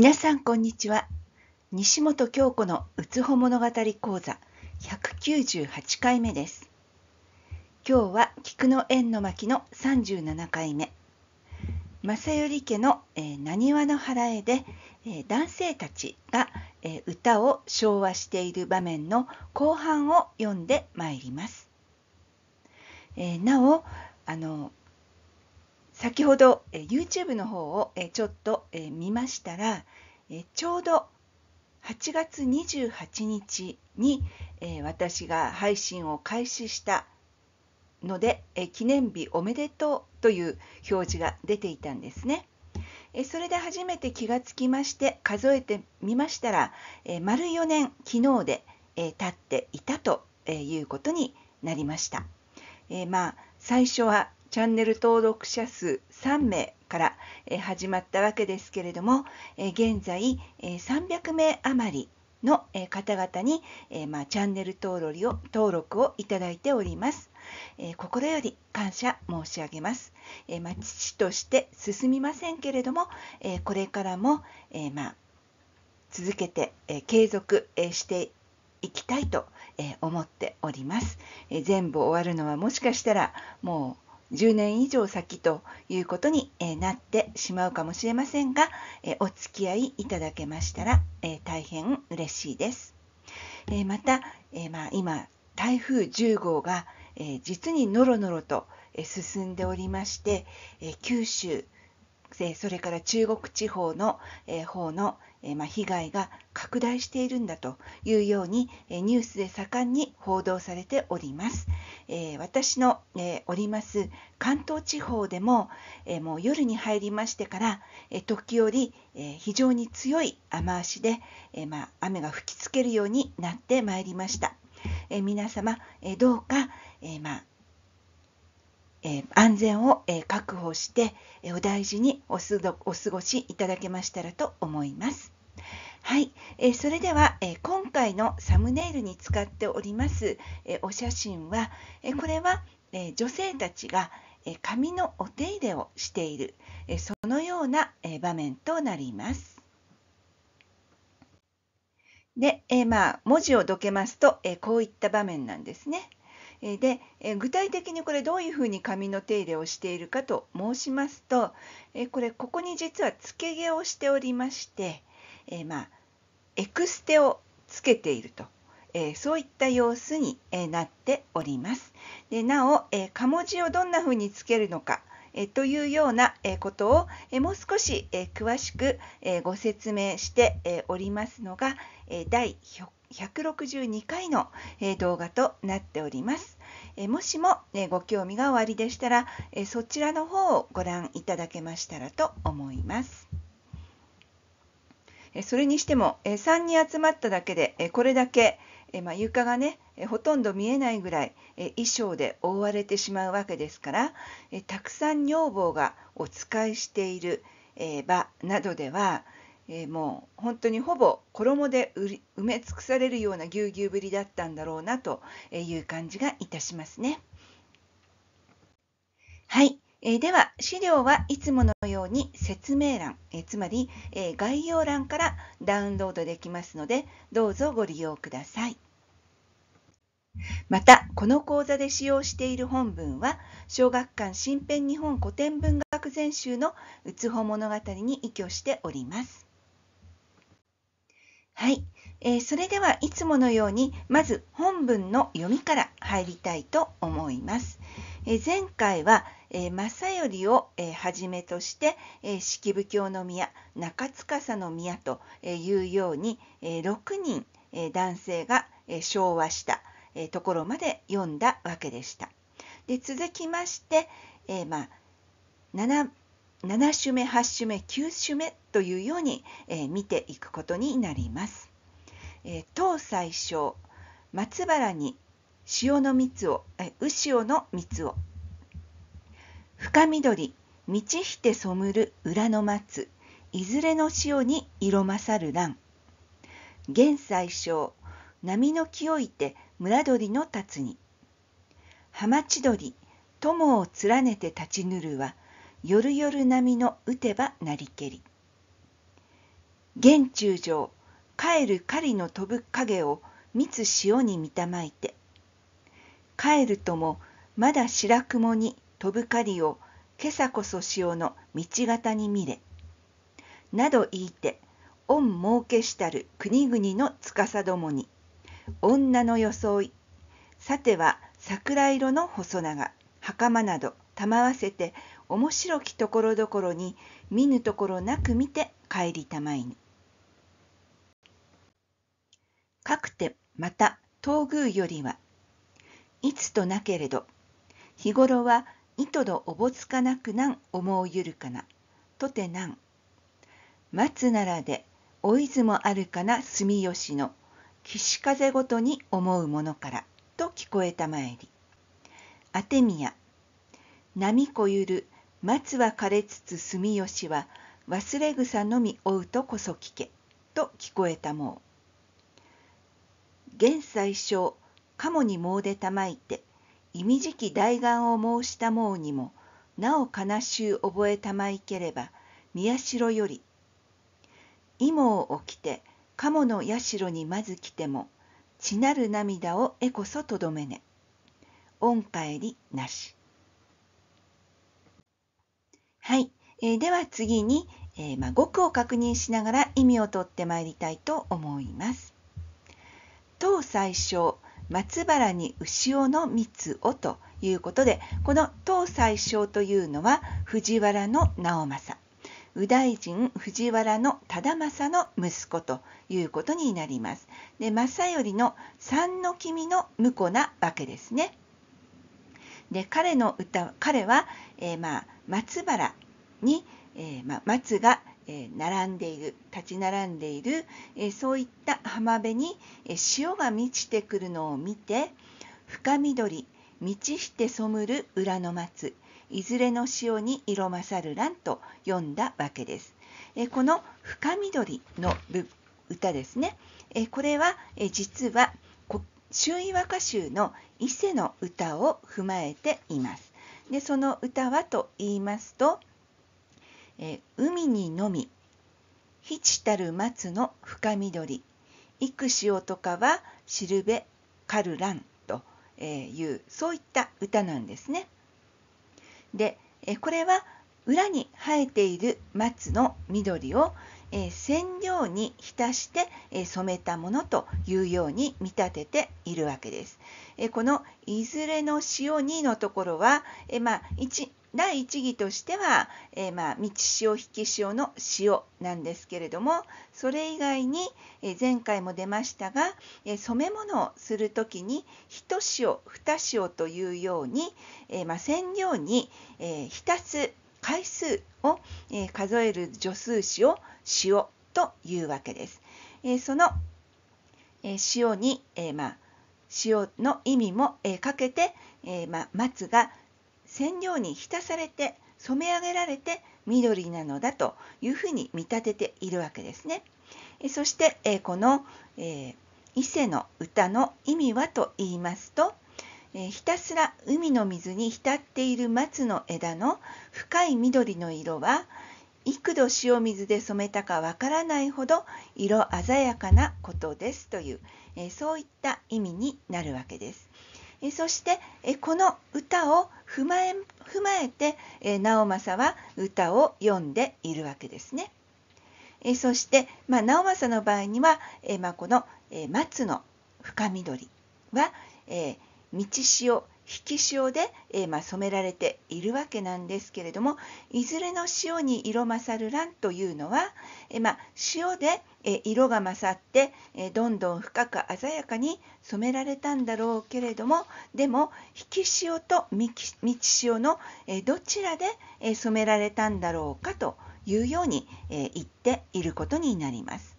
皆さんこんにちは西本京子のうつほ物語講座198回目です今日は菊の縁の巻の37回目正頼家のなにわの腹絵で、え男性たちが、え歌を昭和している場面の後半を読んでまいります、えなおあの先ほど、え YouTube の方を、えちょっと、え見ましたら、えちょうど8月28日に、え私が配信を開始したので、え記念日おめでとうという表示が出ていたんですね。えそれで初めて気がつきまして数えてみましたら、え丸4年昨日で、え経っていたということになりました。えまあ最初はチャンネル登録者数3名から始まったわけですけれども現在300名余りの方々に、まチャンネル登録を登録をいただいております。え心より感謝申し上げます。えま父として進みませんけれども、えこれからも、えま続けて、え継続、えしていきたいと、え思っております、え全部終わるのはもしかしたらもう10年以上先ということになってしまうかもしれませんが、お付き合いいただけましたら大変嬉しいです。また、まあ、今、台風10号が実にのろのろと進んでおりまして、九州、それから中国地方の方の被害が拡大しているんだというようにニュースで盛んに報道されております。えー、私の、えー、おります関東地方でも、えもう夜に入りましてから、え時折、え非常に強い雨足で、えまあ、雨が吹きつけるようになってまいりました。え皆様、えどうか、えまあえ安全を、え確保して、えお大事にお過ごしいただけましたらと思います。はい、えー、それでは、えー、今回のサムネイルに使っております、えお写真は、えこれは、え女性たちが、え髪のお手入れをしている、えそのような、え場面となります。で、えまあ、文字をどけますと、えこういった場面なんですね。で具体的にこれどういうふうに髪の手入れをしているかと申しますとこれここに実はつけ毛をしておりましてえー、まあ、エクステをつけていると、えー、そういった様子に、えなっております。でなお、えー、かもじをどんな風につけるのか、えというような、えことを、えもう少し、え詳しく、えご説明して、えおりますのが、え第162回の、え動画となっております。えもしも、えご興味がおありでしたら、えそちらの方をご覧いただけましたらと思います。それにしても3人集まっただけでこれだけ、まあ、床がねほとんど見えないぐらい衣装で覆われてしまうわけですからたくさん女房がお使いしている場などではもう本当にほぼ衣で埋め尽くされるようなぎゅうぎゅうぶりだったんだろうなという感じがいたしますね。はい。えでは資料はいつものように説明欄、えつまり、え概要欄からダウンロードできますのでどうぞご利用ください。またこの講座で使用している本文は小学館新編日本古典文学全集の「うつほ物語」に依拠しております。はい、えー、それではいつものようにまず本文の読みから入りたいと思います。えー、前回は、えー、正頼を、えはじめとして、え式部教の宮中司の宮というように、え6人、え男性が、え昭和した、えところまで読んだわけでした。で続きまして、えまあ、7, 7種目8種目9種目というように、え見ていくことになります。え東最小松原に潮の蜜をえ潮の蜜を深緑道ひてむる裏の松いずれの潮に色勝る乱現最小波の清いて村鳥の立つに浜千鳥友を連ねて立ちぬるは夜夜波の打てばなりけり現中上帰る狩りの飛ぶ影を密潮に見たまいて帰るともまだ白雲に飛ぶ狩りを今朝こそ潮の道方に見れなど言いて御儲けしたる国々の司どもに女の装いさては桜色の細長袴など賜わせて面白きところどころに見ぬところなく見て帰りたまいに。かくてまた東宮よりはいつとなけれど日頃は糸のおぼつかなくなん思うゆるかなとてなん松ならでおずもあるかな住吉の岸風ごとに思うものからと聞こえたまえりあて宮波こゆる松は枯れつつ住吉は忘れ草のみ追うとこそ聞けと聞こえたもう現最小鴨に詣でたまいて忌みじき大願を申したもうにもなお悲しゅう覚えたまいければ宮代より芋を起きて鴨の社にまず来ても血なる涙をえこそとどめね恩返りなしはい、えー、では次に、えー、まあ、語句を確認しながら意味をとってまいりたいと思います唐最小松原に潮の蜜をということでこの唐最小というのは藤原の直政右大臣藤原の忠政の息子ということになります。で正頼の三の君の婿なわけですね。で彼の歌彼は、えー、まあ、松原に、えー、まあ、松が並んでいる立ち並んでいるそういった浜辺に潮が満ちてくるのを見て深緑満ちして染むる裏の松いずれの潮に色勝る蘭と読んだわけです。この深緑の歌ですねこれは実は周囲和歌集の伊勢の歌を踏まえています。でその歌はと言いますとえ海にのみひちたる松の深緑幾おとかはしるべかるらんというそういった歌なんですね。でこれは裏に生えている松の緑を染料に浸して染めたものというように見立てているわけです。この「いずれの塩に」のところは、まあ、第一義としては、えー、まあ、道潮引き潮の潮なんですけれどもそれ以外に、え前回も出ましたが、え染め物をする時に一潮二潮というように、えまあ、染料に、え浸す回数を、え数える助数詞を潮というわけです。えその、え潮に、えまあ、潮の意味も、えかけて、えまあ、松が染料に浸されて染め上げられて緑なのだというふうに見立てているわけですね。そしてこの伊勢の歌の意味はと言いますとひたすら海の水に浸っている松の枝の深い緑の色は幾度塩水で染めたかわからないほど色鮮やかなことですというそういった意味になるわけです。えそしてえこの歌を踏まえ踏まえてえ直政は歌を読んでいるわけですね。えそして、まあ、直政の場合には、えまあ、この、え松の深緑は、え道潮引き潮で、えまあ、染められているわけなんですけれどもいずれの潮に色勝る乱というのは、えまあ、潮でえ色が勝って、えどんどん深く鮮やかに染められたんだろうけれどもでも引き潮と満ち潮の、えどちらで、え染められたんだろうかというように、え言っていることになります。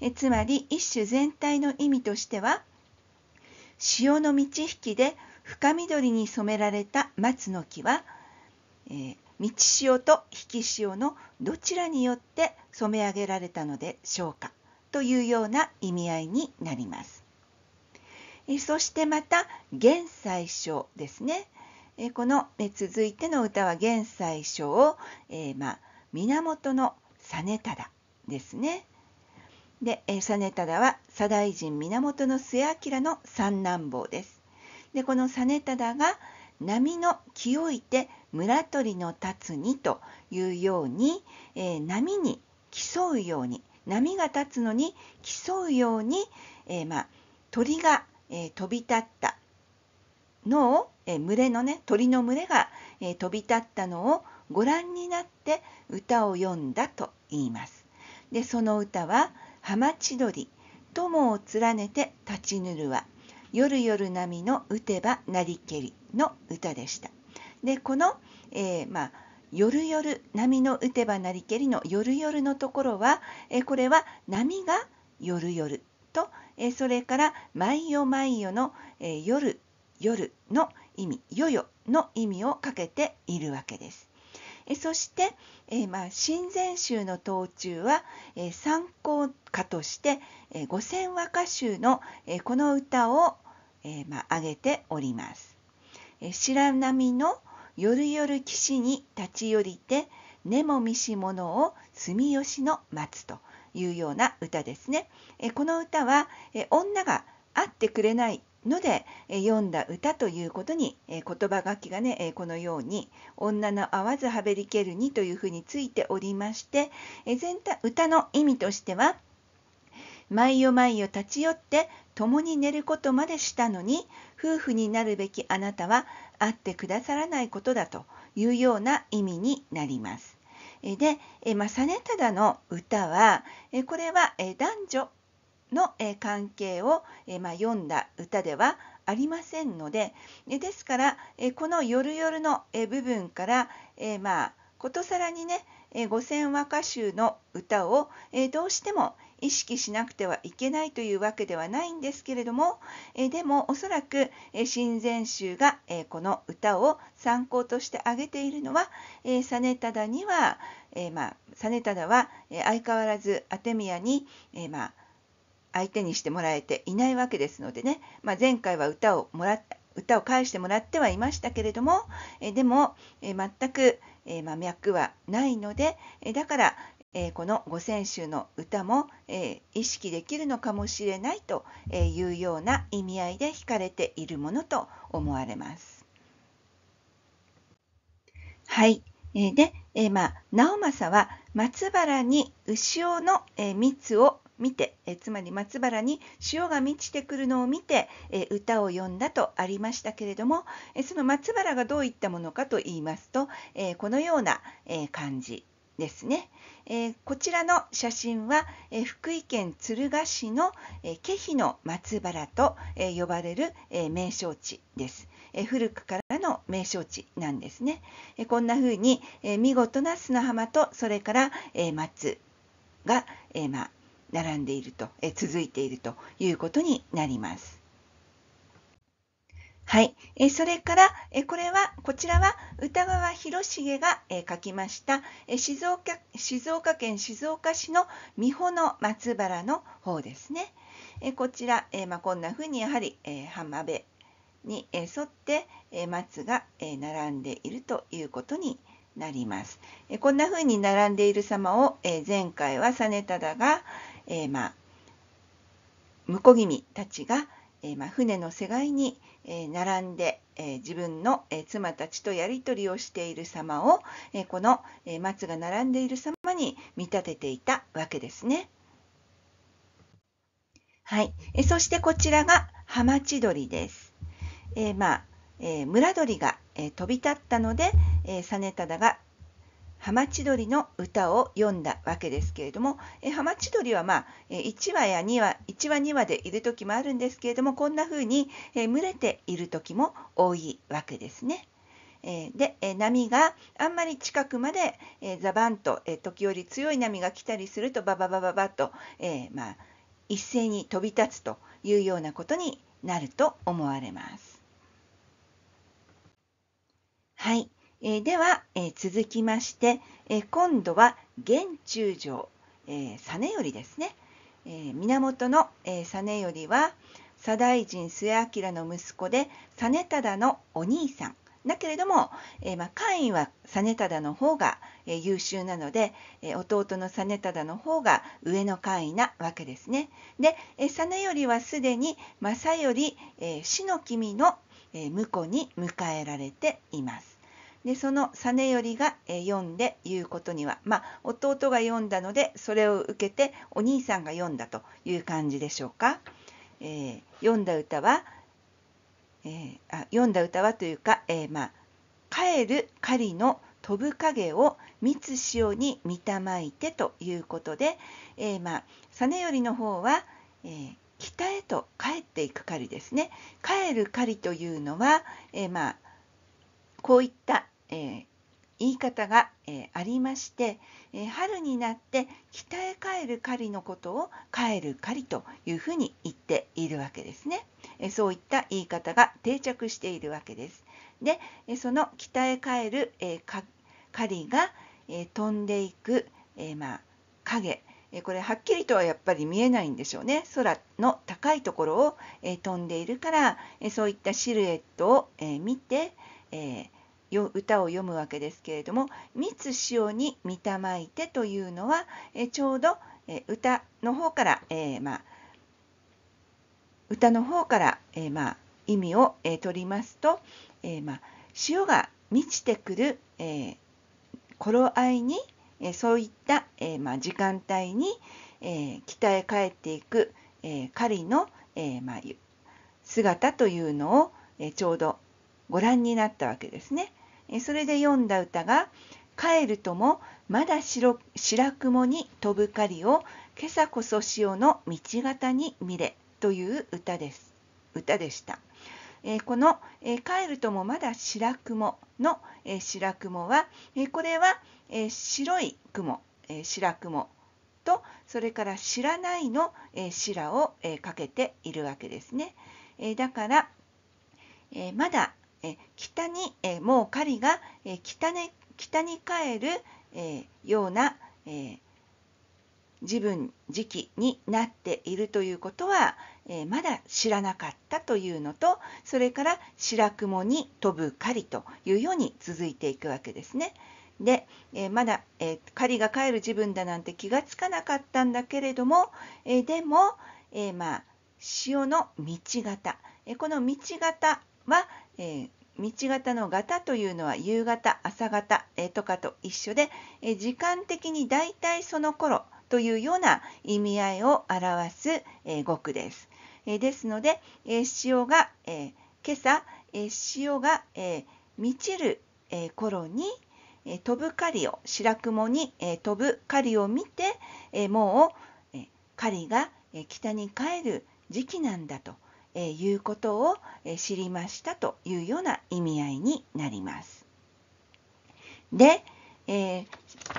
えつまり一種全体の意味としては潮の満ち引きで深緑に染められた松の木は、えー、満ち潮と引き潮のどちらによって染め上げられたのでしょうかというような意味合いになります。そしてまた「現最初」ですね。この続いての歌は「現最初を」えー、まあ、源の実忠ですね。で実忠は左大臣源の末明の三男坊です。でこの実忠が波の清いて村鳥の立つにというように、えー、波に競うように波が立つのに競うように、えー、まあ、鳥が、え飛び立ったのを、え群れのね鳥の群れが、え飛び立ったのをご覧になって歌を詠んだと言います。でその歌は「浜千鳥友を連ねて立ちぬるは夜夜波の打てばなりけり」の歌でした。でこの、えー、まあ夜夜波の打てばなりけりの夜夜のところは、えこれは波が夜夜と、えそれから毎夜毎夜の、え夜夜の意味夜夜の意味をかけているわけです。えそして、えまあ、神前集の当中は、え参考歌として、え五千和歌集の、えこの歌を、えまあ、挙げております。え白波の、夜々岸に立ち寄りて根も見し者を住吉の松というような歌ですね。えこの歌はえ女が会ってくれないので読んだ歌ということに言葉書きがねこのように「女の会わずはべりけるに」というふうについておりまして全体歌の意味としては「毎夜毎夜立ち寄って共に寝ることまでしたのに夫婦になるべきあなたは会ってくださらないことだというような意味になります。で、ま正忠の歌はこれは男女の関係を読んだ歌ではありませんのでですからこの「夜夜」よる」の部分からまあことさらにね五千和歌集の歌をどうしても意識しなくてはいけないというわけではないんですけれども、えでもおそらく、え親善宗が、えこの歌を参考として挙げているのは、え実忠には、えまあ、実忠は、え相変わらずアテミアに、えまあ、相手にしてもらえていないわけですのでね、まあ、前回は歌をもら歌を返してもらってはいましたけれども、えでも、え全く、えまあ、脈はないので、えだから、えー、この五線集の歌も、えー、意識できるのかもしれないというような意味合いで惹かれているものと思われます。はい。えー、で、えー、まあ、直政は松原に潮の、えー、蜜を見て、えつまり松原に潮が満ちてくるのを見て、え歌を詠んだとありましたけれども、えその松原がどういったものかと言いますと、えこのような、え感じですね、えー、こちらの写真は、えー、福井県敦賀市の、えー、気比の松原と、え呼ばれる、え名勝地です、え古くからの名勝地なんですね、えこんな風に、え見事な砂浜とそれから、え松が、えまあ、並んでいると、え続いているということになりますはい、えそれから、えこれはこちらは歌川広重が、え書きましたえ静岡静岡県静岡市の美保の松原の方ですね。えこちら、えまあ、こんな風にやはり、え浜辺に、え沿って、え松が、え並んでいるということになります。えこんな風に並んでいる様を、え前回は実忠が、えまあ、婿君たちが、えまあ、船の世界にえ並んで、え自分の、え妻たちとやり取りをしている様を、えこの、え松が並んでいる様に見立てていたわけですね。はい、えそしてこちらがハマチドリです。えまあえー、村鳥が、え飛び立ったので、え実忠がハマチドリの歌を読んだわけですけれども、えハマチドリは、まあ、1話や2話1羽2羽でいる時もあるんですけれどもこんな風に、え群れている時も多いわけですね。えで、え波があんまり近くまで、えザバンと、え時折強い波が来たりするとバババババッと、えまあ、一斉に飛び立つというようなことになると思われます。はい。えでは、え続きまして、え今度は源中将、え実頼ですね、え源の、え実頼は左大臣末明の息子で実忠のお兄さんだけれども、えまあ、官位は実忠の方が、え優秀なので、え弟の実忠の方が上の官位なわけですね。で、え実頼はすでに正頼、えー、死の君の、え婿に迎えられています。でその実頼が読んで言うことにはまあ、弟が読んだのでそれを受けてお兄さんが読んだという感じでしょうか。えー、読んだ歌は、えー、あ読んだ歌はというか、えー、まあ、帰る狩りの飛ぶ影を密潮に見たまいてということで、えまあ、実頼の方は、え北へと帰っていく狩りですね。帰る狩りというのは、えまあこういったえー、言い方が、えー、ありまして、え春になって北へ帰る狩りのことを帰る狩りというふうに言っているわけですね、えそういった言い方が定着しているわけです。で、えその北へ帰る、え狩りが、え飛んでいく、えまあ、影、これはっきりとはやっぱり見えないんでしょうね空の高いところを飛んでいるからそういったシルエットを見て歌を読むわけですけれども「密潮に見たまいて」というのは、えちょうど、え歌の方から、えー、まあ、歌の方から、えー、まあ、意味を、えー、取りますと、えまあ、潮が満ちてくる、え頃合いに、えそういった、えまあ、時間帯に、え北へ帰っていく、え狩りの、えまあ、姿というのを、えちょうどご覧になったわけですね。それで読んだ歌が「帰るともまだ白白雲に飛ぶ狩りを今朝こそ潮の道方に見れ」という歌です歌でした。えこの、え帰るともまだ白雲の、え白雲は、えこれは、え白い雲、え白雲とそれから知らないの、え白を、えかけているわけですね。えだから、えまだえ北に、えもう狩りが、え北ね、北に帰る、えような、え自分時期になっているということは、えまだ知らなかったというのとそれから白雲に飛ぶ狩りというように続いていくわけですね。で、えまだ、え狩りが帰る自分だなんて気がつかなかったんだけれども、えでも、えまあ、潮の道型、えこの道型は、えー、道型の型というのは夕方、朝方、えー、とかと一緒で、え時間的に大体その頃というような意味合いを表す、え語句です。えですので、え潮が、え今朝、え潮が、え満ちる、え頃に、え飛ぶ狩りを白雲に、え飛ぶ狩りを見て、えもう、え狩りが、え北に帰る時期なんだと。えー、いうことを、え知りましたというような意味合いになります。で、え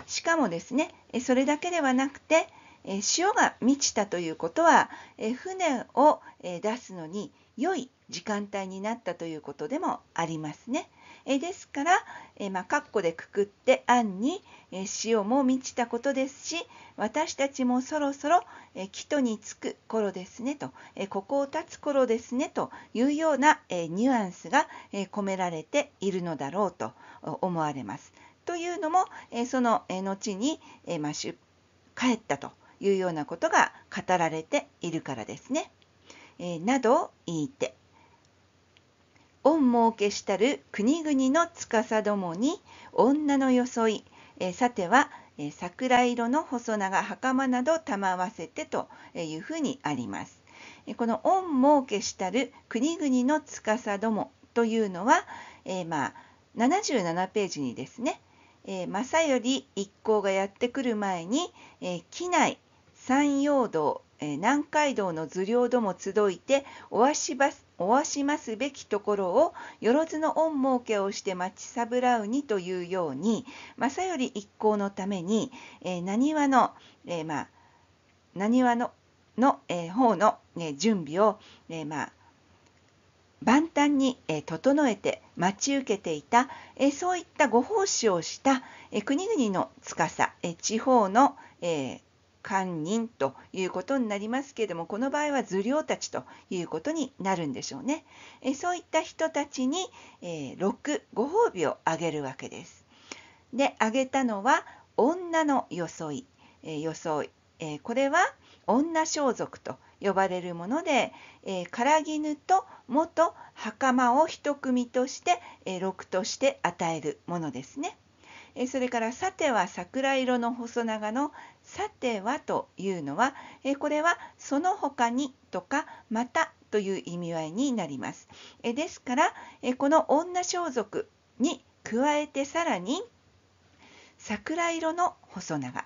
しかもですねそれだけではなくてえ潮が満ちたということはえ船をえ出すのに良い時間帯になったということでもありますね。えですから、えまあ、カッコでくくって案に、え潮も満ちたことですし私たちもそろそろ、えー、戸に着く頃ですねと、えここを立つ頃ですねというような、えニュアンスが、え込められているのだろうと思われます。というのも、えその、え後に、えまあ、帰ったというようなことが語られているからですね。えなどを言いて。御儲けしたる国々の司どもに女の装い、えさては、え桜色の細長袴など賜わせてというふうにあります。この御儲けしたる国々の司どもというのは、えー、まあ、77ページにですね、えー、正頼一行がやってくる前に、えー、機内山陽道、え南海道の頭領ども集いておわしばおわしますべきところをよろずの御儲けをして待ちさぶらうにというように正頼一行のために、え何わの、えー、まあ何わのの、えー、方の、ね、準備を、えー、まあ万端に、え整えて待ち受けていた、えそういったご奉仕をした、え国々の司、え地方の、え官人ということになりますけれどもこの場合は頭領たちということになるんでしょうねえそういった人たちに、えー、6ご褒美をあげるわけですであげたのは女の装い、えー、装い、えー、これは女装束と呼ばれるもので、えー、唐絹と元袴を一組として、えー、6として与えるものですね。えそれから「さては桜色の細長」の「さては」というのは、えこれは「その他に」とか「また」という意味合いになります。えですから、えこの女装束に加えてさらに桜色の細長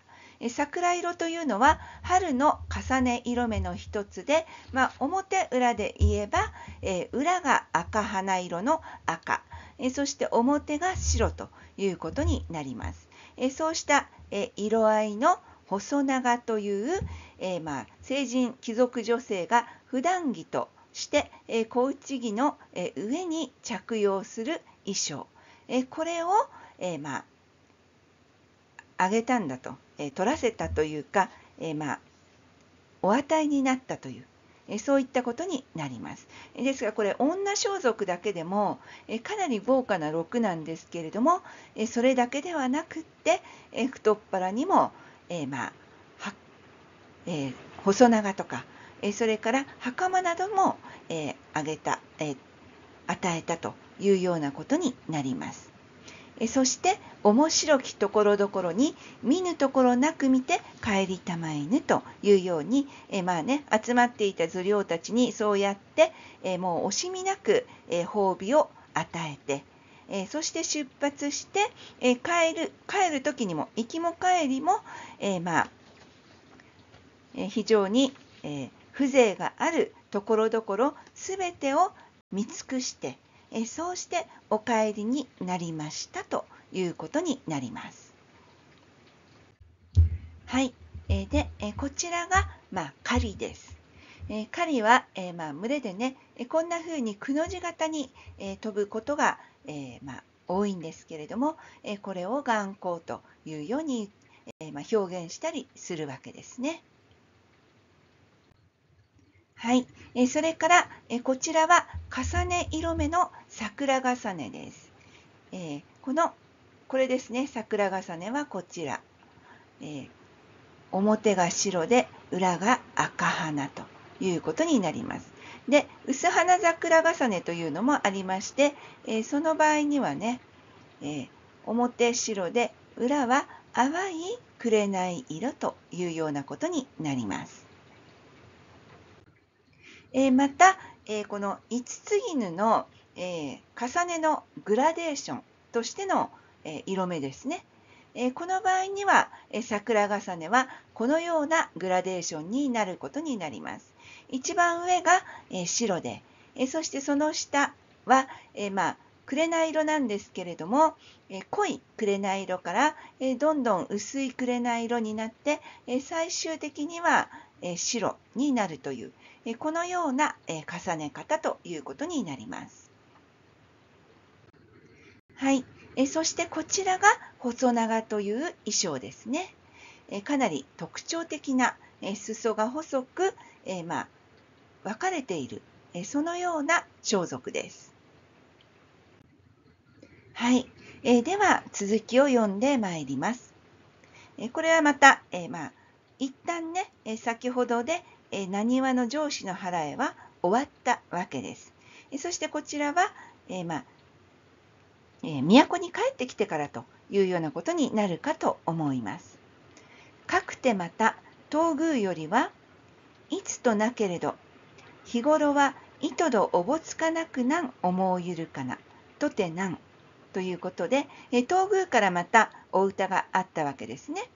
桜色というのは春の重ね色目の一つで、まあ、表裏で言えば、え裏が赤花色の赤えそして表が白ということになります。えそうしたえ色合いの細長という、えまあ、成人貴族女性が普段着として、え小内着の、え上に着用する衣装、えこれを、えまあ、あげたんだと、え取らせたというか、えまあ、お与えになったというえそういったことになりますですがこれ女装束だけでもえかなり豪華な6なんですけれどもえそれだけではなくってえ太っ腹にも、えまあはえー、細長とかえそれから袴なども、えー、げた、え与えたというようなことになります。そして面白きところどころに見ぬところなく見て帰りたまえぬというようにえまあね集まっていた頭領たちにそうやってえもう惜しみなくえ褒美を与えてえそして出発してえ帰る帰る時にも行きも帰りもえまあ非常に、え風情があるところどころ全てを見尽くしてえそうしてお帰りになりましたということになります。はい、えで、えこちらが、まあ、狩りです。え狩りは、えまあ、群れでね、えこんな風にくの字型に、え飛ぶことが、えまあ、多いんですけれども、えこれを眼光というように、えまあ、表現したりするわけですね。はい、えそれから、えこちらは重ね色目の、桜重ねです。えー、このこれですね桜重ねはこちら、えー、表が白で裏が赤花ということになります。で薄花桜重ねというのもありまして、えー、その場合にはね、え表白で裏は淡い紅色というようなことになります。えまた、えこの五つ絹の「えー、重ねのグラデーションとしての、えー、色目ですね。えー、この場合には、え桜重ねはこのようなグラデーションになることになります。一番上が、え白で、えそしてその下は、えまあ、紅色なんですけれども、え濃い紅色から、えどんどん薄い紅色になって、え最終的には、え白になるという、えこのような、え重ね方ということになります。はい。えそしてこちらが細長という衣装ですね。えかなり特徴的な、え裾が細く、えまあ、分かれている、えそのような装束です。はい。えでは、続きを読んでまいります。えこれはまた、えまあ、一旦ね、え先ほどで、えにわの上司の払えは終わったわけです。えそしてこちらは、えまあ、え都に帰ってきてからというようなことになるかと思います。かくてまた東宮よりはいつとなけれど日頃はいとどおぼつかなくなん思うゆるかなとてなんということで、え東宮からまたお歌があったわけですね。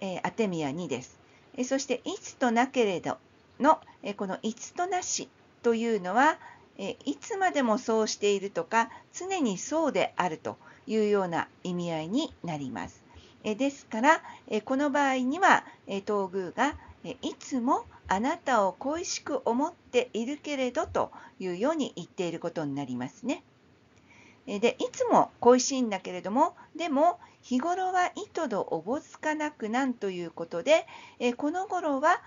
えアテミア2です。えそして「いつとなけれど」の、えこの「いつとなし」というのは「えいつまでもそうしているとか常にそうであるというような意味合いになります。えですからえこの場合には、え東宮がえいつもあなたを恋しく思っているけれどというように言っていることになりますね。でいつも恋しいんだけれどもでも日頃は図どおぼつかなくなんということでこの頃は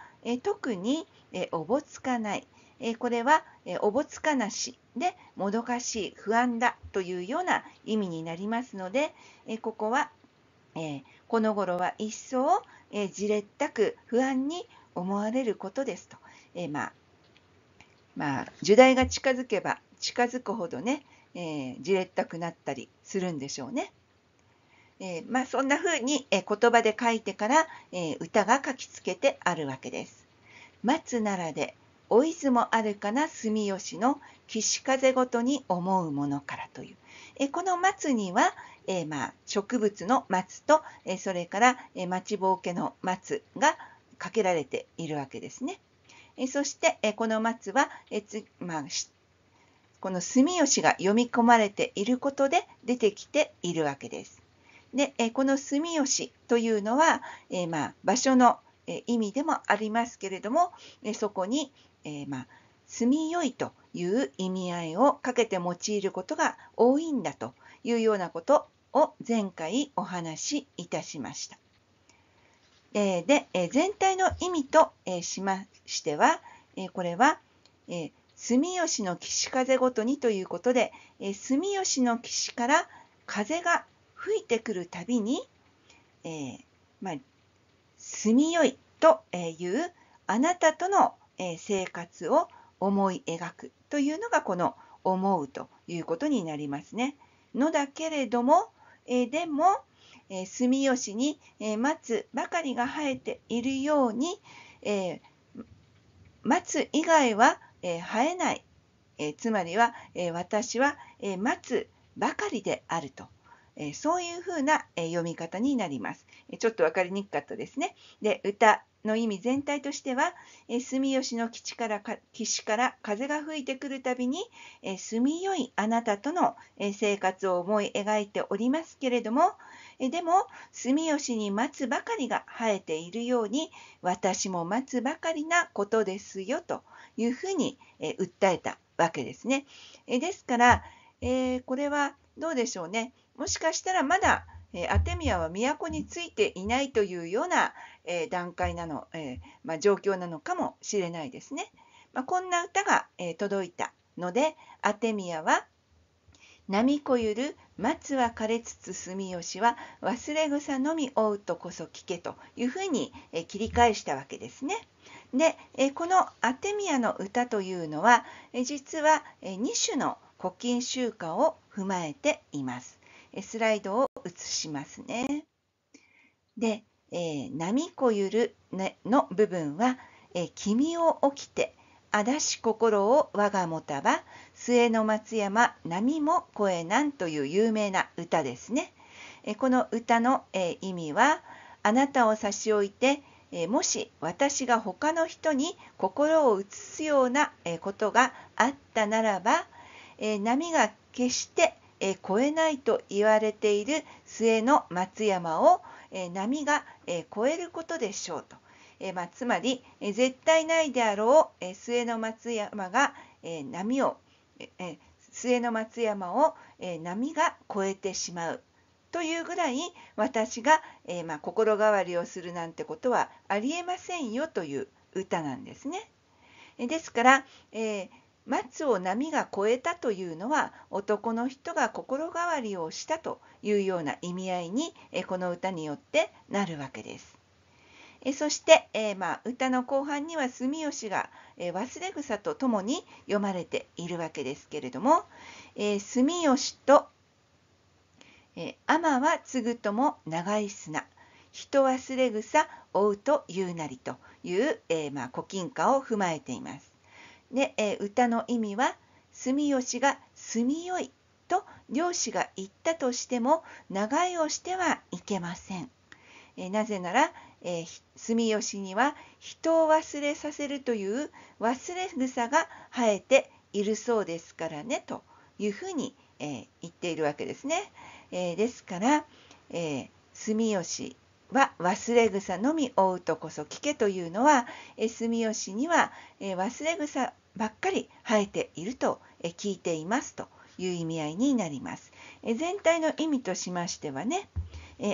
特におぼつかないえこれは、えおぼつかなしでもどかしい不安だというような意味になりますので、えここは、えこの頃は一層、えじれったく不安に思われることですと、えまあまあ、時代が近づけば近づくほどね、えー、じれったくなったりするんでしょうね。えー、まあ、そんな風に、えー、言葉で書いてから、え歌が書きつけてあるわけです。待つならでおずもあるかな住吉の岸風ごとに思うものからという。えこの松には、えー、まあ、植物の松と、えそれから、え待ちぼうけの松がかけられているわけですね。えそして、えこの松は、えつまあ、この住吉が読み込まれていることで出てきているわけです。で、えこの住吉というのは、えまあ、場所のえ意味でもありますけれども、えそこに、えまあ、住みよいという意味合いをかけて用いることが多いんだというようなことを前回お話しいたしました。えで、え全体の意味と、えしましては、えこれは、え住吉の岸風ごとにということで、え住吉の岸から風が吹いてくるたびに、えー、まあ、住みよいというあなたとの生活を思い描くというのがこの思うということになりますね。のだけれども、えでも、え住吉に、え松ばかりが生えているように、え松以外は、え生えない、えつまりは、え私は、え松ばかりであるとえそういうふうな、え読み方になります、えちょっと分かりにくかったですね。で歌の意味全体としては、え住吉の基地から岸から風が吹いてくるたびに、え住みよいあなたとの、え生活を思い描いておりますけれども、えでも住吉に待つばかりが生えているように私も待つばかりなことですよというふうに、え訴えたわけですね。えですから、えー、これはどうでしょうねもしかしたらまだ、えアテミアは都についていないというような、え段階なの、えまあ、状況なのかもしれないですね。まあ、こんな歌が、え届いたのでアテミアは「波こゆる松は枯れつつ住吉は忘れ草のみ追うとこそ聞け」というふうに、え切り返したわけですね。で、えこの「アテミアの歌」というのは、え実は、え2種の「古今集歌を踏まえています。スライドを移しますね。で、えー、波こゆる、ね、の部分は、えー、君を起きて、あだし心を我がもたば、末の松山波も声なんという有名な歌ですね。えー、この歌の、え意味は、あなたを差し置いて、えもし私が他の人に心を移すような、えことがあったならば、え波が決してえ越えないと言われている末の松山を、え波が、え越えることでしょうと、えまあ、つまり、え絶対ないであろう、え末の松山が、え波を、え末の松山を、え波が越えてしまうというぐらい私が、えまあ、心変わりをするなんてことはありえませんよという歌なんですね。えですから、えー松を波が越えたというのは男の人が心変わりをしたというような意味合いにこの歌によってなるわけです。そして、えまあ、歌の後半には住吉が、え忘れ草とともに読まれているわけですけれども、え住吉と、え天は継ぐとも長い砂人忘れ草追うというなりという、えまあ、古今歌を踏まえています。で、えー、歌の意味は住吉が住よいと漁師が言ったとしても長居をしてはいけません。えなぜなら、えー、住吉には人を忘れさせるという忘れ草が生えているそうですからねというふうに、えー、言っているわけですね。えー、ですから、え住吉は忘れ草のみ追うとこそ聞けというのは、住吉には、忘れ草ばっかり生えていると、聞いていますという意味合いになります。全体の意味としましてはね、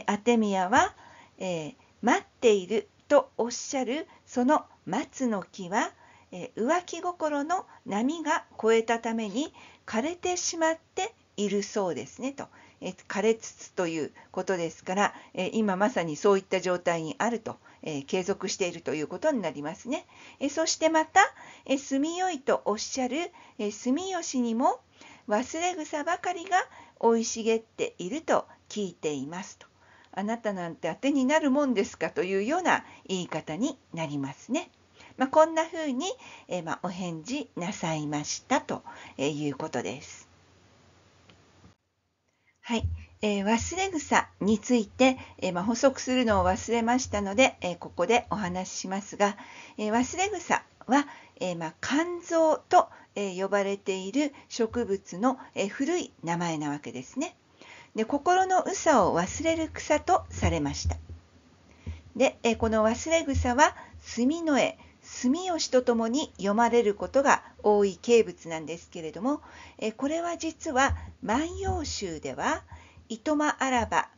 アテミヤは、えー、待っているとおっしゃるその松の木は、えー、浮気心の波が越えたために枯れてしまっているそうですねとえ枯れつつということですから、え今まさにそういった状態にあると、え継続しているということになりますね。えそしてまた、え住よいとおっしゃる、え住吉にも忘れ草ばかりが生い茂っていると聞いていますと。あなたなんて当てになるもんですかというような言い方になりますね。まあ、こんなふうに、えまあ、お返事なさいましたということです。はい、えー、忘れ草について、えー、まあ、補足するのを忘れましたので、えー、ここでお話ししますが、え忘れ草は、えまあ、肝臓と、え呼ばれている植物の、え古い名前なわけですね。で心の憂さを忘れる草とされました。で、えこの忘れ草は墨の絵住吉とともに読まれることが多い経物なんですけれどもこれは実は「万葉集」では「いとまあらば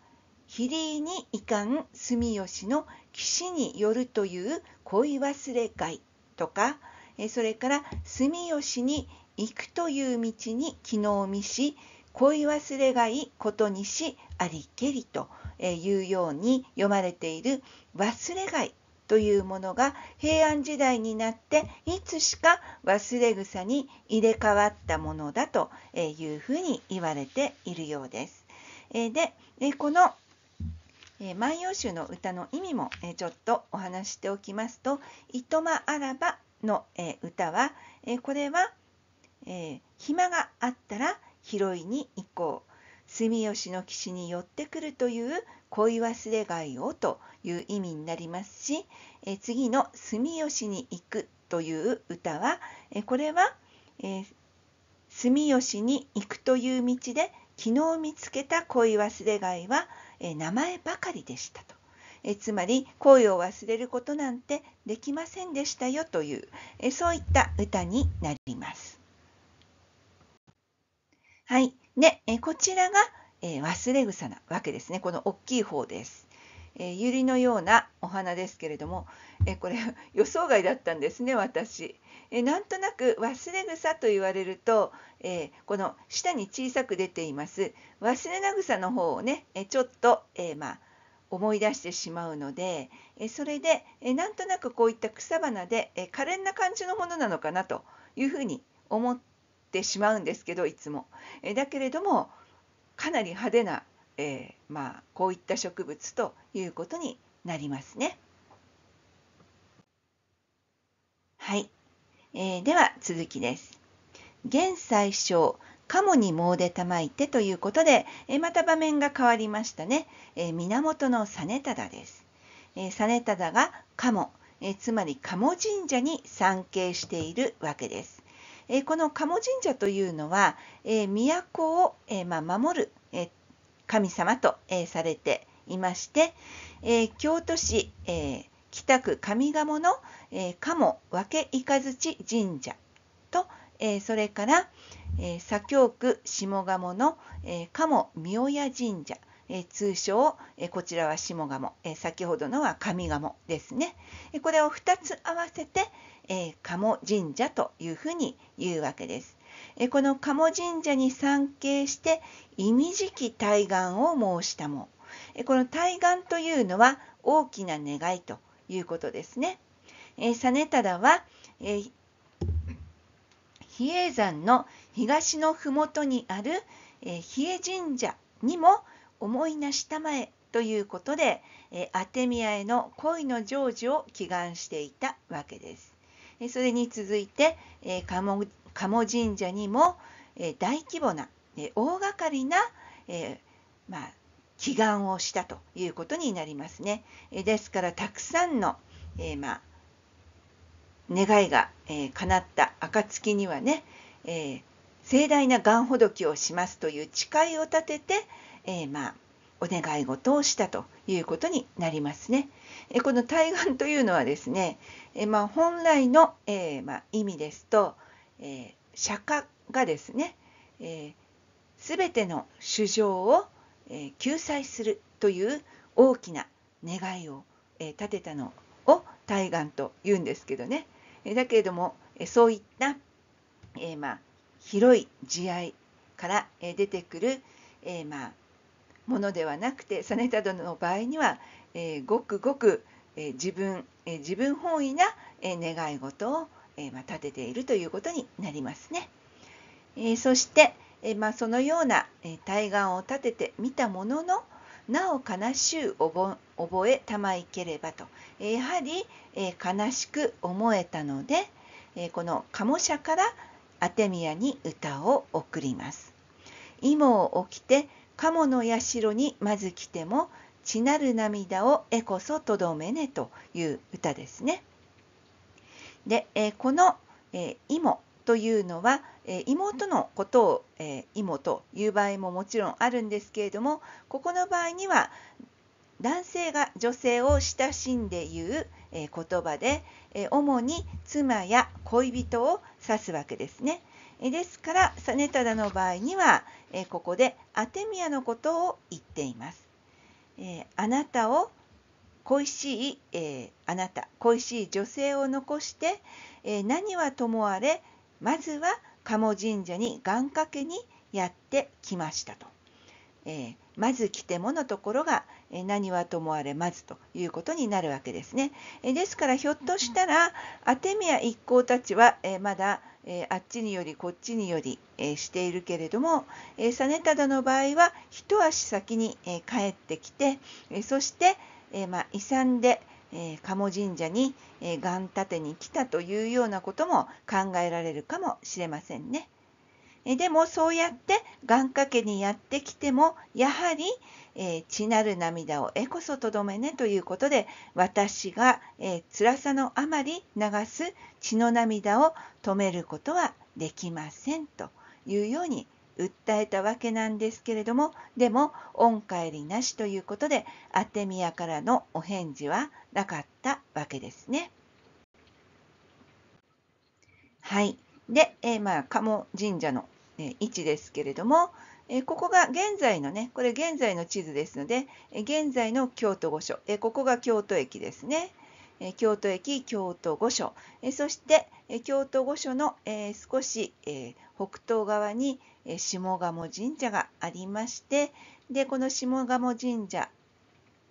比例にいかん住吉の岸によるという恋忘れ会」とかそれから「住吉に行くという道に昨日見し恋忘れがいことにしありけり」というように読まれている「忘れがい」というものが平安時代になっていつしか忘れ草に入れ替わったものだというふうに言われているようです。でこのえ万葉集の歌の意味も、えちょっとお話しておきますと「いとまあらば」の、え歌は、えこれは、え暇があったら拾いに行こう」「住吉の岸に寄ってくる」という恋忘れ貝をという意味になりますし、え次の住吉に行くという歌は、えこれは、え住吉に行くという道で昨日見つけた恋忘れ貝は、え名前ばかりでしたと。えつまり恋を忘れることなんてできませんでしたよというえそういった歌になります。はい。で、えこちらがえー、忘れ草なわけですねこの大きい方です。えー、ユリのようなお花ですけれども、えー、これ予想外だったんですね私、えー、なんとなく忘れ草と言われると、えこの下に小さく出ています忘れな草の方をね、えちょっと、えまあ、思い出してしまうので、えそれで、えなんとなくこういった草花で、え可憐な感じのものなのかなというふうに思ってしまうんですけどいつも。えだけれどもかなり派手な、えー、まあ、こういった植物ということになりますね。はい、えー、では続きです。現最小鴨に詣でたまいてということで、えまた場面が変わりましたね。え源の実忠です。え実忠がカモ、えつまり鴨神社に参詣しているわけです。えこの鴨神社というのは、え都を、えまあ、守る、え神様と、えされていまして、え京都市、え北区上鴨の、え鴨分け雷神社と、えそれから、え左京区下鴨の、え鴨三親神社え通称、えこちらは下鴨、え先ほどのは上鴨ですね、えこれを2つ合わせて、え鴨神社というふうに言うわけです。えこの鴨神社に参詣して意味時期対岸を申したもえこの対岸というのは大きな願いということですね。え実忠は、え比叡山の東の麓にある、え比叡神社にも思いなしたまえということで、えー、アテミアへの恋の成就を祈願していたわけです。えそれに続いて、えー、鴨鴨神社にも、え大規模な、え大掛かりな、えまあ、祈願をしたということになりますね。えですからたくさんの、えまあ、願いが、え叶った暁にはね、え盛大な願ほどきをしますという誓いを立てて、えー、まあ、お願い事をしたということになりますね。えこの対岸というのはですね、えまあ、本来の、えー、まあ、意味ですと、え釈迦がですね、えー、全ての衆生を、え救済するという大きな願いを、え立てたのを対岸と言うんですけどね。だけれども、そういった、えまあ、広い慈愛から出てくる、えまあ、ものではなくて実朝の場合には、えー、ごくごく、えー、自分、えー、自分本位な、え願い事を、えまあ、立てているということになりますね。えそして、えまあ、そのような、え対岸を立ててみたもののなお悲しゅう覚えたまいければと、えやはり、え悲しく思えたので、えこの鴨舎からアテミヤに歌を贈ります。今を起きて鴨の社にまず来ても血なる涙をえこそとどめねという歌ですね。で、えこの、えもというのは、え妹のことを、えもという場合ももちろんあるんですけれどもここの場合には男性が女性を親しんで言う、え言葉で、え主に妻や恋人を指すわけですね。えですから実忠の場合には、えここでアテミアのことを言っています。えあなたを恋しい、えあなた恋しい女性を残して、え何はともあれまずは鴨神社に願掛けにやってきましたと。えまず来てものところが、え何はともあれまずということになるわけですね。えですからひょっとしたらアテミア一行たちは、えまだえあっちによりこっちにより、えしているけれども、え実忠の場合は一足先に、え帰ってきて、えそして、えまあ、遺産で、え鴨神社に、えー、立てに来たというようなことも考えられるかもしれませんね。えでもそうやって願掛けにやってきてもやはり、え血なる涙を絵こそとどめねということで私が、え辛さのあまり流す血の涙を止めることはできませんというように訴えたわけなんですけれどもでも恩返りなしということでアテミヤからのお返事はなかったわけですね。はい。で、えー、まあ、鴨神社のえ位置ですけれども、えここが現在のねこれ現在の地図ですので、え現在の京都御所、えここが京都駅ですね、え京都駅京都御所、えそして、え京都御所の、え少し、え北東側に、え下鴨神社がありましてでこの下鴨神社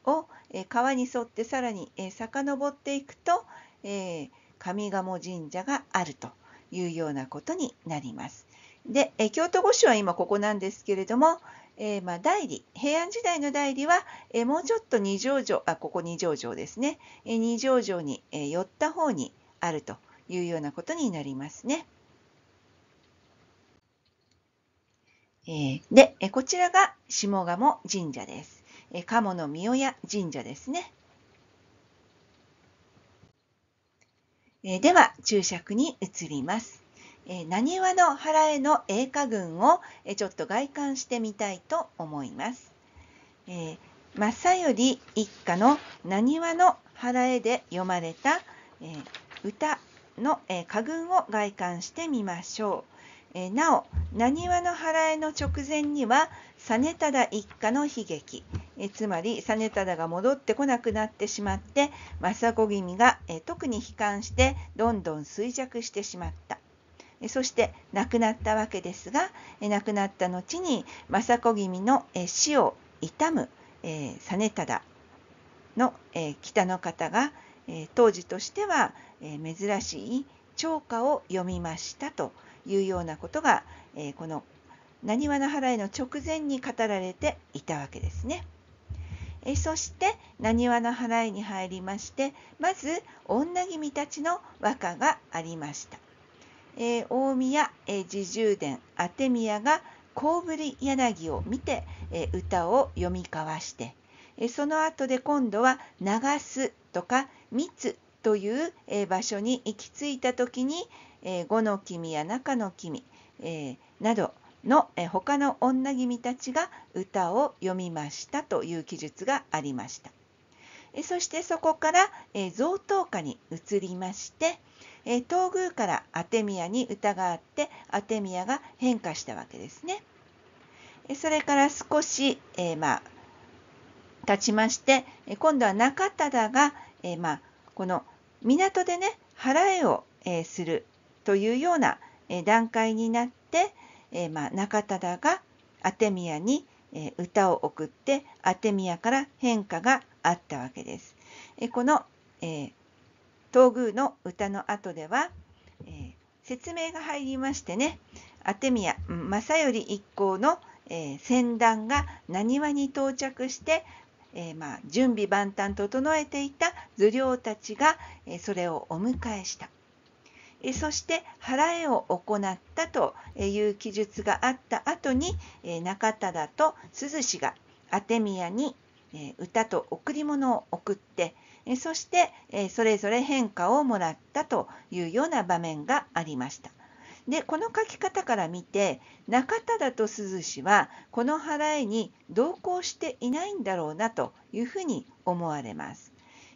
を、え川に沿ってさらに、え遡っていくと、え上鴨神社があるというようなことになります。で、え京都御所は今ここなんですけれども、えー、まあ、代理平安時代の代理は、えー、もうちょっと二条城あここ二条城ですね、えー、二条城に、え寄った方にあるというようなことになりますね。えで、えこちらが下鴨神社です。え鴨の御親神社ですね。えでは注釈に移ります。なにわの原への栄華群をちょっと外観してみたいと思います。え正頼一家のなにわの原へで読まれた、え歌の、え歌群を外観してみましょう。えなお、なにわの原への直前には実忠一家の悲劇、えつまり実忠が戻ってこなくなってしまって政子君が、え特に悲観してどんどん衰弱してしまった。そして亡くなったわけですが亡くなった後に政子君の死を悼む実忠の北の方が当時としては珍しい長歌を読みましたというようなことがこのなにわの払いの直前に語られていたわけですね。えそしてなにわの払いに入りましてまず女君たちの和歌がありました。えー、大宮、えー、自重殿当て宮が小ぶり柳を見て、えー、歌を読み交わして、えその後で今度は流すとか密という、え場所に行き着いた時に、え五の君や中の君、えなどの、え他の女君たちが歌を読みましたという記述がありました。そしてそこから、え贈答歌に移りまして、え東宮からアテミアに疑ってアテミアが変化したわけですね。それから少し、えー、まあ、経ちまして、今度は中忠が、えー、まあ、この港でね払いを、えー、するというような、え段階になって、えまあ、中忠がアテミアに、え歌を送ってアテミアから変化があったわけです。えこの、えー、東宮の歌の後では、えー、説明が入りましてねアテミヤ正頼一行の、えー、船団が浪速に到着してえー、まあ、準備万端整えていた頭領たちが、えー、それをお迎えした、えそして払えを行ったという記述があった後に、え中忠と涼氏がアテミヤにえ歌と贈り物を送って、えそして、えそれぞれ変化をもらったというような場面がありました。でこの書き方から見て中田だと鈴氏はこの払いに同行していないんだろうなというふうに思われます。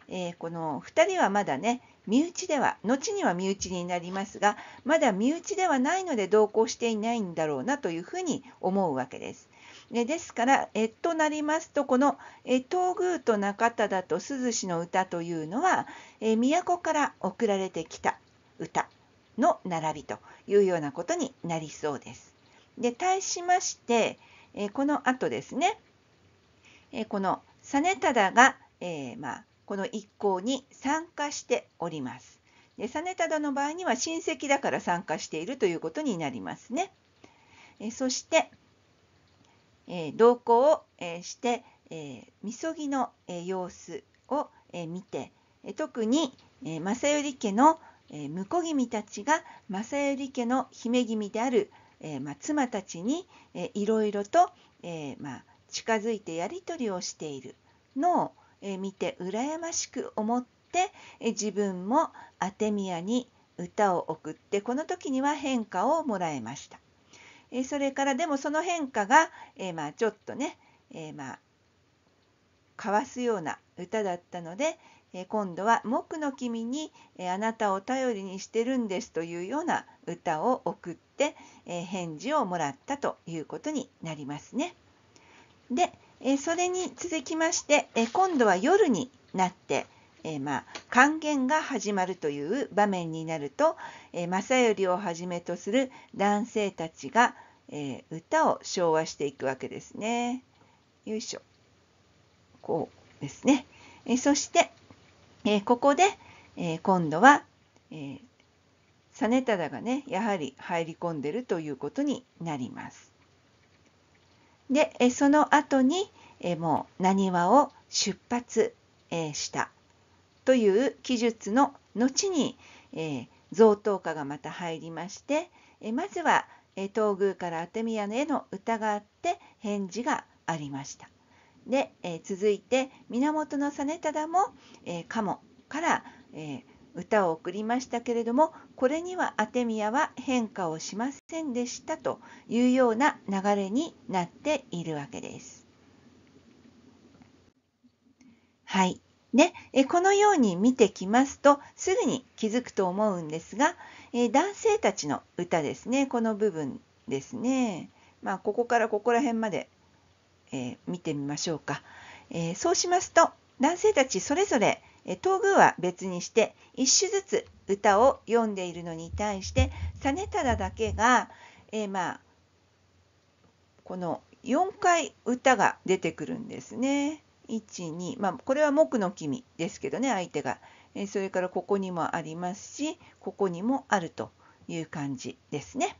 えー、この2人はまだね身内では後には身内になりますがまだ身内ではないので同行していないんだろうなというふうに思うわけです。でですから、えとなりますとこの、え東宮と中田だと涼しの歌というのは、え都から送られてきた歌の並びというようなことになりそうです。で対しまして、えこの後ですね、えこの実忠が、えー、まあ、この一行に参加しております。で実忠の場合には親戚だから参加しているということになりますね。えそして、え同行を、えして、えみそぎの、え様子を、え見て、え特に、え正頼家の、え婿君たちが正頼家の姫君である、えま妻たちに、えー、いろいろと、えま近づいてやり取りをしているのを、え見て羨ましく思って、え自分もアテミアに歌を送ってこの時には変化をもらえました。えそれからでもその変化が、えまあ、ちょっとね、えまあかわすような歌だったので、え今度は「木の君に、えあなたを頼りにしてるんです」というような歌を送って、え返事をもらったということになりますね。で、えそれに続きまして、え今度は夜になってえー、まあ、還元が始まるという場面になると、えー、正頼をはじめとする男性たちが、えー、歌を昭和していくわけですね。よいしょ。こうですね。えそして、えここで、え今度は、え実忠がねやはり入り込んでるということになります。でその後にもう浪速を出発したという記述の後に、えー、贈答歌がまた入りまして、えー、まずは、え東宮からアテミヤへの歌があって返事がありました。で、え続いて源実忠も、え鴨から、え歌を送りましたけれどもこれにはアテ宮は変化をしませんでしたというような流れになっているわけです。はい。ね、えこのように見てきますとすぐに気づくと思うんですが、え男性たちの歌ですねこの部分ですね、まあ、ここからここら辺まで、えー、見てみましょうか、えー、そうしますと男性たちそれぞれ、え東宮は別にして一首ずつ歌を読んでいるのに対して実忠だけが、えー、まあこの4回歌が出てくるんですね。12、まあ、これは木の君ですけどね相手が、えそれからここにもありますしここにもあるという感じですね。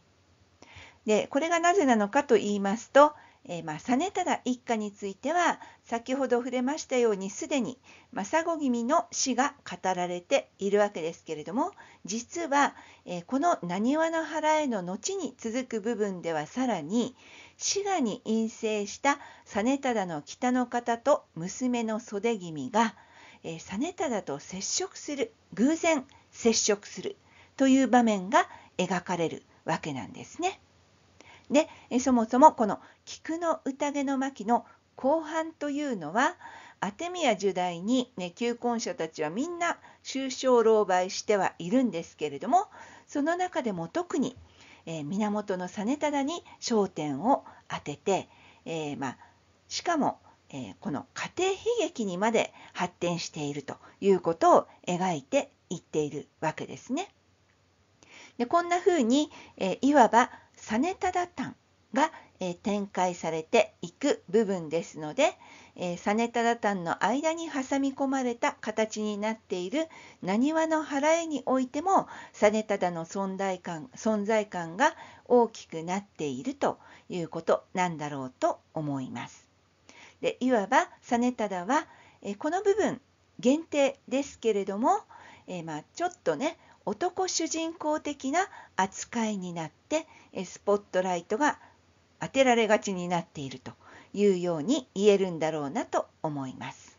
でこれがなぜなのかと言いますと、えー、まあ、実忠一家については先ほど触れましたようにすでに政子君の死が語られているわけですけれども実は、えー、この「なにわの原へ」の後に続く部分ではさらに滋賀に陰性した実忠の北の方と娘の袖君が、え実忠と接触する偶然接触するという場面が描かれるわけなんですね。でそもそもこの「菊の宴の巻」の後半というのはアテ宮時代に、ね、求婚者たちはみんな終生狼狽してはいるんですけれどもその中でも特に「え源実忠に焦点を当てて、えまあ、しかも、えこの家庭悲劇にまで発展しているということを描いていっているわけですね。でこんなふうに、えいわば実忠譚がえ展開されていく部分ですので、えサネタラタンの間に挟み込まれた形になっている何話の払いにおいてもサネタダの存在感存在感が大きくなっているということなんだろうと思います。でいわば実忠は、えこの部分限定ですけれども、えまあ、ちょっとね男主人公的な扱いになってスポットライトが当てられがちになっているというように言えるんだろうなと思います。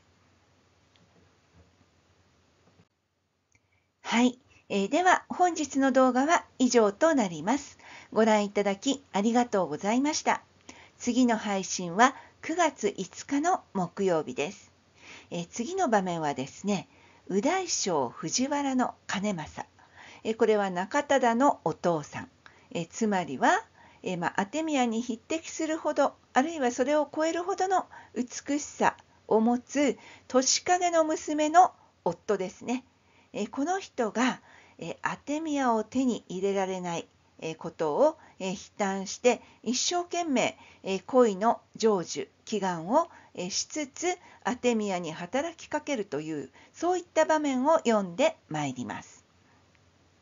はい、えー、では本日の動画は以上となります。ご覧いただきありがとうございました。次の配信は9月5日の木曜日です。えー、次の場面はですね、右大将藤原の兼正。えー、これは中忠のお父さん、えつまりはえー、まあ、アテミアに匹敵するほどあるいはそれを超えるほどの美しさを持つ年影の娘の夫ですね、えー、この人が、えー、アテミアを手に入れられないことを悲嘆して一生懸命恋の成就祈願をしつつアテミアに働きかけるというそういった場面を読んでまいります。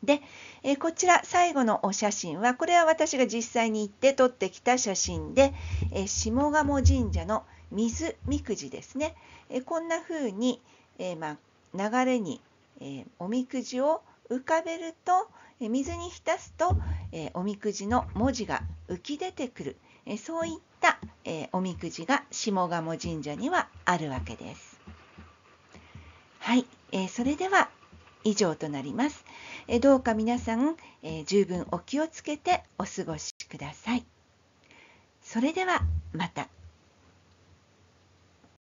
で、えー、こちら最後のお写真はこれは私が実際に行って撮ってきた写真で、えー、下鴨神社の水みくじですね、えー、こんな風に、えまあ、流れに、えおみくじを浮かべると、え水に浸すと、えおみくじの文字が浮き出てくる、えそういった、えおみくじが下鴨神社にはあるわけです。はい、えそれでは以上となります。えどうか皆さん、え十分お気をつけてお過ごしください。それではまた。